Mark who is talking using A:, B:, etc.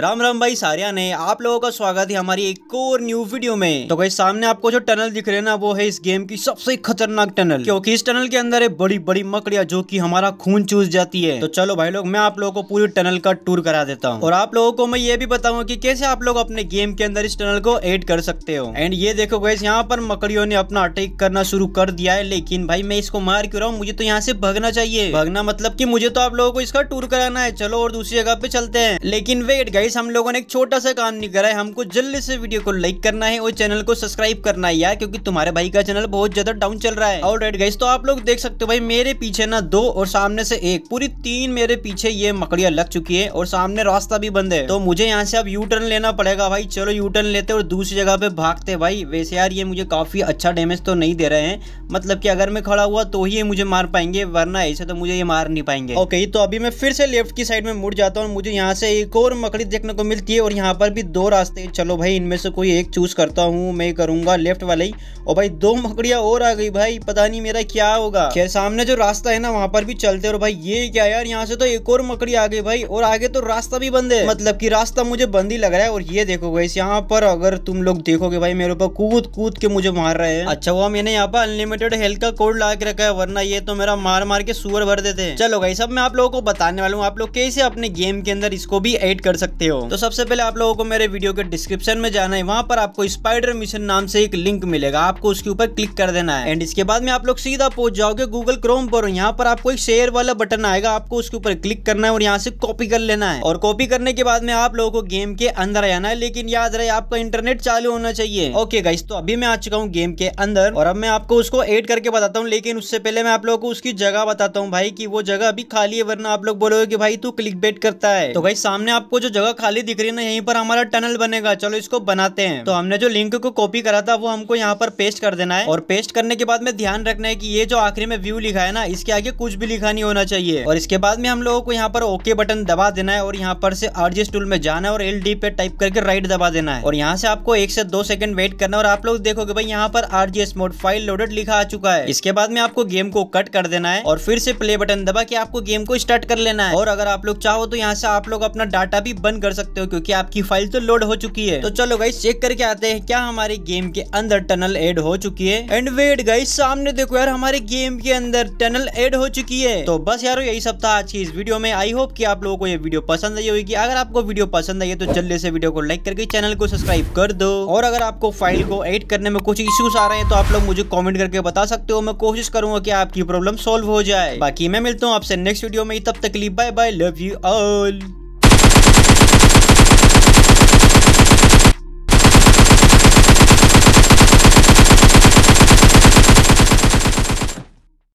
A: राम राम भाई सारिया ने आप लोगों का स्वागत है हमारी एक और न्यू वीडियो में तो भाई सामने आपको जो टनल दिख रहे हैं ना वो है इस गेम की सबसे खतरनाक टनल क्योंकि इस टनल के अंदर है बड़ी बड़ी मकड़िया जो की हमारा खून चूस जाती है तो चलो भाई लोग मैं आप लोगों को पूरी टनल का टूर करा देता हूँ और आप लोगों को मैं ये भी बताऊँ की कैसे आप लोग अपने गेम के अंदर इस टनल को एड कर सकते हो एंड ये देखो भाई यहाँ पर मकड़ियों ने अपना अटैक करना शुरू कर दिया है लेकिन भाई मैं इसको मार क्यों रहा हूँ मुझे तो यहाँ से भगना चाहिए भगना मतलब की मुझे तो आप लोगों को इसका टूर कराना है चलो और दूसरी जगह पे चलते हैं लेकिन वेट गाइस गाइस हम लोगों ने एक छोटा सा काम नहीं करा है हमको जल्दी से वीडियो को लाइक करना है और चैनल को सब्सक्राइब करना है यार क्योंकि तुम्हारे भाई का चैनल बहुत ज्यादा डाउन चल रहा है और राइट गाइस तो आप लोग देख सकते हो भाई मेरे पीछे ना दो और सामने से एक पूरी तीन मेरे पीछे ये मकड़िया लग चुकी है और सामने रास्ता भी बंद है तो मुझे यहाँ से अब यू टर्न लेना पड़ेगा भाई चलो यू टर्न लेते और दूसरी जगह पे भागते भाई वैसे यार ये मुझे काफी अच्छा डैमेज तो नहीं दे रहे हैं मतलब की अगर मैं खड़ा हुआ तो ही ये मुझे मार पाएंगे वरना ऐसे तो मुझे ये मार नहीं पाएंगे ओके तो अभी मैं फिर से लेफ्ट की साइड में मुड़ जाता हूँ मुझे यहाँ से एक और मकड़ी देखने को मिलती है और यहाँ पर भी दो रास्ते चलो भाई इनमें से कोई एक चूज़ करता हूँ मैं करूंगा लेफ्ट वाले ही और भाई दो मकड़िया और आ गई भाई पता नहीं मेरा क्या होगा क्या सामने जो रास्ता है ना वहाँ पर भी चलते और भाई ये क्या यार यहाँ से तो एक और मकड़ी आ गई भाई और आगे तो रास्ता भी बंद है मतलब की रास्ता मुझे बंद ही लग रहा है और ये देखो भाई यहाँ पर अगर तुम लोग देखोगे भाई मेरे ऊपर कूद कूद के मुझे मार रहे हैं अच्छा वो मैंने यहाँ पर अनलिमिटेड हेल्थ का कोड ला के रखा है वरना ये तो मेरा मार मार के सुअर भर देते हैं चलो भाई सब मैं आप लोगों को बताने वाला हूँ आप लोग कैसे अपने गेम के अंदर इसको भी एड कर सकते सकते हो तो सबसे पहले आप लोगों को मेरे वीडियो के डिस्क्रिप्शन में जाना है वहाँ पर आपको स्पाइडर मिशन नाम से एक लिंक मिलेगा आपको उसके ऊपर क्लिक कर देना है एंड इसके बाद में आप लोग सीधा पहुंच जाओगे गूगल क्रोम पर यहाँ पर आपको एक शेयर वाला बटन आएगा आपको उसके ऊपर क्लिक करना है और यहाँ से कॉपी कर लेना है और कॉपी करने के बाद में आप लोगों को गेम के अंदर आना है लेकिन याद रहे आपका इंटरनेट चालू होना चाहिए ओके गाइस तो अभी मैं आ चुका हूँ गेम के अंदर और अब मैं आपको उसको एड करके बताता हूँ लेकिन उससे पहले मैं आप लोगों को उसकी जगह बताता हूँ भाई की वो जगह अभी खाली है वरना आप लोग बोलोगे की भाई तू क्लिक करता है तो भाई सामने आपको जो जगह जगह खाली दिख रही है ना यहीं पर हमारा टनल बनेगा चलो इसको बनाते हैं तो हमने जो लिंक को कॉपी करा था वो हमको यहाँ पर पेस्ट कर देना है और पेस्ट करने के बाद में ध्यान रखना है की ये जो आखिरी में व्यू लिखा है ना इसके आगे कुछ भी लिखा नहीं होना चाहिए और इसके बाद में हम लोगों को यहाँ पर ओके बटन दबा देना है और यहाँ पर से आरजी टूल में जाना है और एल पे टाइप करके राइट दबा देना है और यहाँ से आपको एक से दो सेकंड वेट करना और आप लोग देखोगे भाई यहाँ पर आरजीएस मोड फाइल लोडेड लिखा आ चुका है इसके बाद में आपको गेम को कट कर देना है और फिर से प्ले बटन दबा के आपको गेम को स्टार्ट कर लेना है और अगर आप लोग चाहो तो यहाँ से आप लोग अपना डाटा भी बंद कर सकते हो क्योंकि आपकी फाइल तो लोड हो चुकी है तो चलो गाइस चेक करके आते हैं क्या हमारे गेम के अंदर टनल एड हो चुकी है एंड वेट गाइस सामने देखो यार हमारे गेम के अंदर टनल एड हो चुकी है तो बस यार यही सब था आज की इस वीडियो में आई होप की आप लोगों को ये वीडियो पसंद आई होगी अगर आपको वीडियो पसंद आई है तो जल्दी से वीडियो को लाइक करके चैनल को सब्सक्राइब कर दो और अगर आपको फाइल को एड करने में कुछ इश्यूज आ रहे हैं तो आप लोग मुझे कॉमेंट करके बता सकते हो मैं कोशिश करूंगा की आपकी प्रॉब्लम सोल्व हो जाए बाकी मैं मिलता हूँ आपसे नेक्स्ट वीडियो में तब तक लिए bye bye love you all